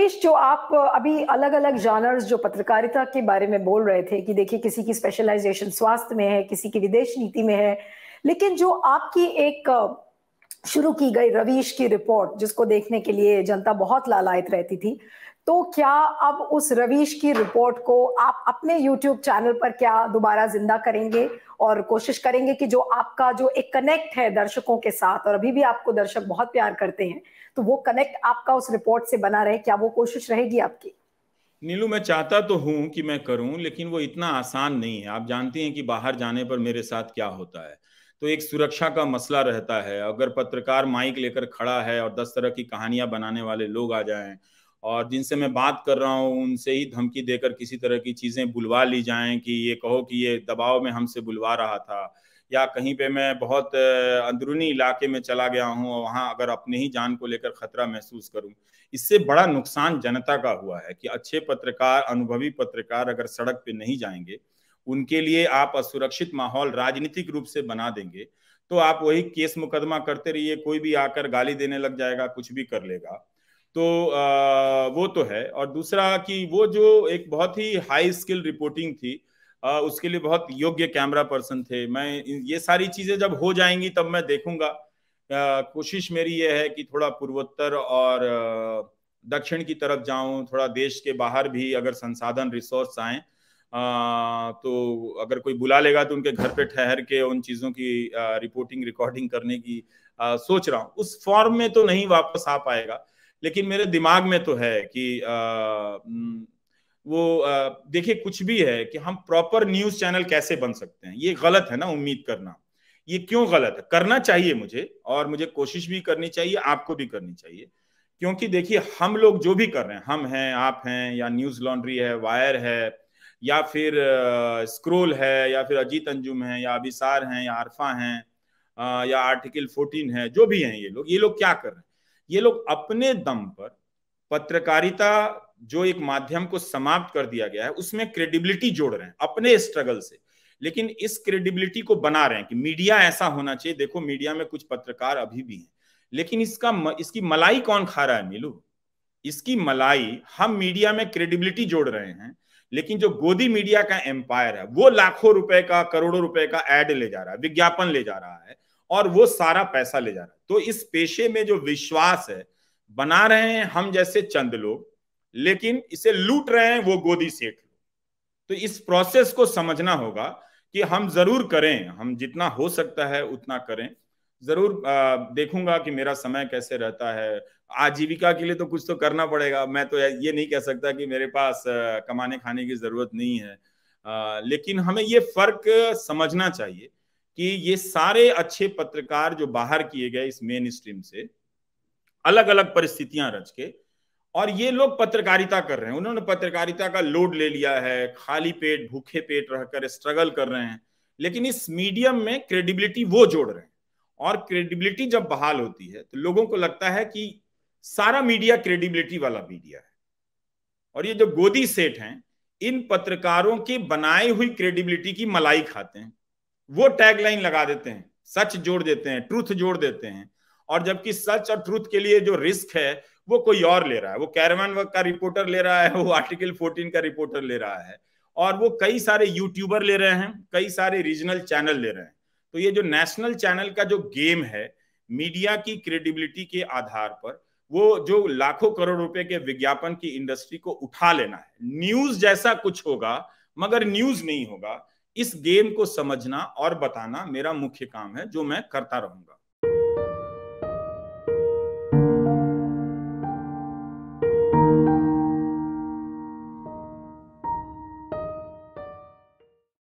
रमेश जो आप अभी अलग अलग जानर्स जो पत्रकारिता के बारे में बोल रहे थे कि देखिए किसी की स्पेशलाइजेशन स्वास्थ्य में है किसी की विदेश नीति में है लेकिन जो आपकी एक शुरू की गई रवीश की रिपोर्ट जिसको देखने के लिए जनता बहुत लालायत रहती थी तो क्या अब उस रवीश की रिपोर्ट को आप अपने यूट्यूब चैनल पर क्या दोबारा जिंदा करेंगे और कोशिश करेंगे कि जो आपका जो एक कनेक्ट है दर्शकों के साथ और अभी भी आपको दर्शक बहुत प्यार करते हैं तो वो कनेक्ट आपका उस रिपोर्ट से बना रहे क्या वो कोशिश रहेगी आपकी नीलू मैं चाहता तो हूं कि मैं करूं लेकिन वो इतना आसान नहीं है आप जानती हैं कि बाहर जाने पर मेरे साथ क्या होता है तो एक सुरक्षा का मसला रहता है अगर पत्रकार माइक लेकर खड़ा है और दस तरह की कहानियां बनाने वाले लोग आ जाएं और जिनसे मैं बात कर रहा हूँ उनसे ही धमकी देकर किसी तरह की चीज़ें बुलवा ली जाएं कि ये कहो कि ये दबाव में हमसे बुलवा रहा था या कहीं पे मैं बहुत अंदरूनी इलाके में चला गया हूँ और वहां अगर अपने ही जान को लेकर खतरा महसूस करूँ इससे बड़ा नुकसान जनता का हुआ है कि अच्छे पत्रकार अनुभवी पत्रकार अगर सड़क पे नहीं जाएंगे उनके लिए आप असुरक्षित माहौल राजनीतिक रूप से बना देंगे तो आप वही केस मुकदमा करते रहिए कोई भी आकर गाली देने लग जाएगा कुछ भी कर लेगा तो आ, वो तो है और दूसरा कि वो जो एक बहुत ही हाई स्किल रिपोर्टिंग थी आ, उसके लिए बहुत योग्य कैमरा पर्सन थे मैं ये सारी चीजें जब हो जाएंगी तब मैं देखूंगा आ, कोशिश मेरी ये है कि थोड़ा पूर्वोत्तर और दक्षिण की तरफ जाऊं थोड़ा देश के बाहर भी अगर संसाधन रिसोर्स आए तो अगर कोई बुला लेगा तो उनके घर पे ठहर के उन चीज़ों की रिपोर्टिंग रिकॉर्डिंग करने की सोच रहा हूँ उस फॉर्म में तो नहीं वापस आ पाएगा लेकिन मेरे दिमाग में तो है कि आ, वो देखिए कुछ भी है कि हम प्रॉपर न्यूज चैनल कैसे बन सकते हैं ये गलत है ना उम्मीद करना ये क्यों गलत है करना चाहिए मुझे और मुझे कोशिश भी करनी चाहिए आपको भी करनी चाहिए क्योंकि देखिए हम लोग जो भी कर रहे हैं हम हैं आप हैं या न्यूज लॉन्ड्री है वायर है या फिर स्क्रोल है या फिर अजीत अंजुम है या अभिसार हैं या आरफा हैं या आर्टिकल 14 है जो भी हैं ये लोग ये लोग क्या कर रहे हैं ये लोग अपने दम पर पत्रकारिता जो एक माध्यम को समाप्त कर दिया गया है उसमें क्रेडिबिलिटी जोड़ रहे हैं अपने स्ट्रगल से लेकिन इस क्रेडिबिलिटी को बना रहे हैं कि मीडिया ऐसा होना चाहिए देखो मीडिया में कुछ पत्रकार अभी भी हैं लेकिन इसका इसकी मलाई कौन खा रहा है मिलू इसकी मलाई हम मीडिया में क्रेडिबिलिटी जोड़ रहे हैं लेकिन जो गोदी मीडिया का एम्पायर है वो लाखों रुपए का करोड़ों रुपए का एड ले जा रहा है विज्ञापन ले जा रहा है और वो सारा पैसा ले जा रहा है तो इस पेशे में जो विश्वास है बना रहे हैं हम जैसे चंद लोग लेकिन इसे लूट रहे हैं वो गोदी सेठ तो इस प्रोसेस को समझना होगा कि हम जरूर करें हम जितना हो सकता है उतना करें जरूर आ, देखूंगा कि मेरा समय कैसे रहता है आजीविका के लिए तो कुछ तो करना पड़ेगा मैं तो ये नहीं कह सकता कि मेरे पास कमाने खाने की जरूरत नहीं है आ, लेकिन हमें ये फर्क समझना चाहिए कि ये सारे अच्छे पत्रकार जो बाहर किए गए इस मेन स्ट्रीम से अलग अलग परिस्थितियां रच के और ये लोग पत्रकारिता कर रहे हैं उन्होंने पत्रकारिता का लोड ले लिया है खाली पेट भूखे पेट रहकर स्ट्रगल कर रहे हैं लेकिन इस मीडियम में क्रेडिबिलिटी वो जोड़ रहे हैं और क्रेडिबिलिटी जब बहाल होती है तो लोगों को लगता है कि सारा मीडिया क्रेडिबिलिटी वाला मीडिया है और ये जो गोदी सेठ हैं इन पत्रकारों की बनाई हुई क्रेडिबिलिटी की मलाई खाते हैं वो टैगलाइन लगा देते हैं सच जोड़ देते हैं ट्रूथ जोड़ देते हैं और जबकि सच और ट्रूथ के लिए जो रिस्क है वो कोई और ले रहा है वो कैरवन का रिपोर्टर ले रहा है वो आर्टिकल फोर्टीन का रिपोर्टर ले रहा है और वो कई सारे यूट्यूबर ले रहे हैं कई सारे रीजनल चैनल ले रहे हैं तो ये जो नेशनल चैनल का जो गेम है मीडिया की क्रेडिबिलिटी के आधार पर वो जो लाखों करोड़ रुपए के विज्ञापन की इंडस्ट्री को उठा लेना है न्यूज जैसा कुछ होगा मगर न्यूज नहीं होगा इस गेम को समझना और बताना मेरा मुख्य काम है जो मैं करता रहूंगा